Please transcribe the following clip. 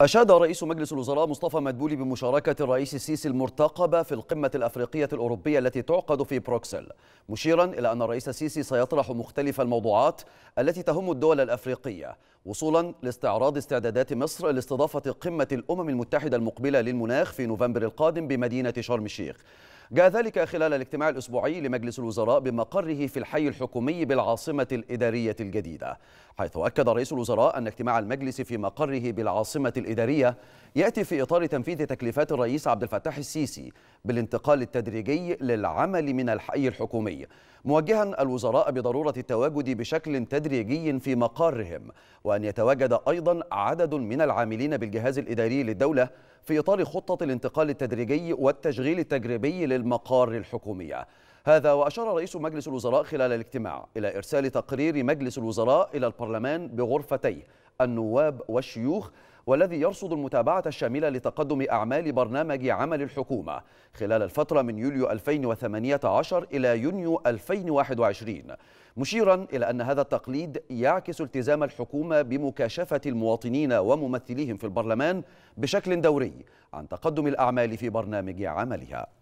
أشاد رئيس مجلس الوزراء مصطفى مدبولي بمشاركة الرئيس السيسي المرتقبة في القمة الأفريقية الأوروبية التي تعقد في بروكسل مشيرا إلى أن الرئيس السيسي سيطرح مختلف الموضوعات التي تهم الدول الأفريقية وصولا لاستعراض استعدادات مصر لاستضافة قمة الأمم المتحدة المقبلة للمناخ في نوفمبر القادم بمدينة شرم الشيخ جاء ذلك خلال الاجتماع الأسبوعي لمجلس الوزراء بمقره في الحي الحكومي بالعاصمة الإدارية الجديدة حيث أكد رئيس الوزراء أن اجتماع المجلس في مقره بالعاصمة الإدارية يأتي في إطار تنفيذ تكليفات الرئيس عبد الفتاح السيسي بالانتقال التدريجي للعمل من الحي الحكومي موجها الوزراء بضرورة التواجد بشكل تدريجي في مقرهم وأن يتواجد أيضا عدد من العاملين بالجهاز الإداري للدولة في إطار خطة الانتقال التدريجي والتشغيل التجريبي للمقار الحكومية هذا وأشار رئيس مجلس الوزراء خلال الاجتماع إلى إرسال تقرير مجلس الوزراء إلى البرلمان بغرفتيه النواب والشيوخ والذي يرصد المتابعة الشاملة لتقدم أعمال برنامج عمل الحكومة خلال الفترة من يوليو 2018 إلى يونيو 2021 مشيرا إلى أن هذا التقليد يعكس التزام الحكومة بمكاشفة المواطنين وممثليهم في البرلمان بشكل دوري عن تقدم الأعمال في برنامج عملها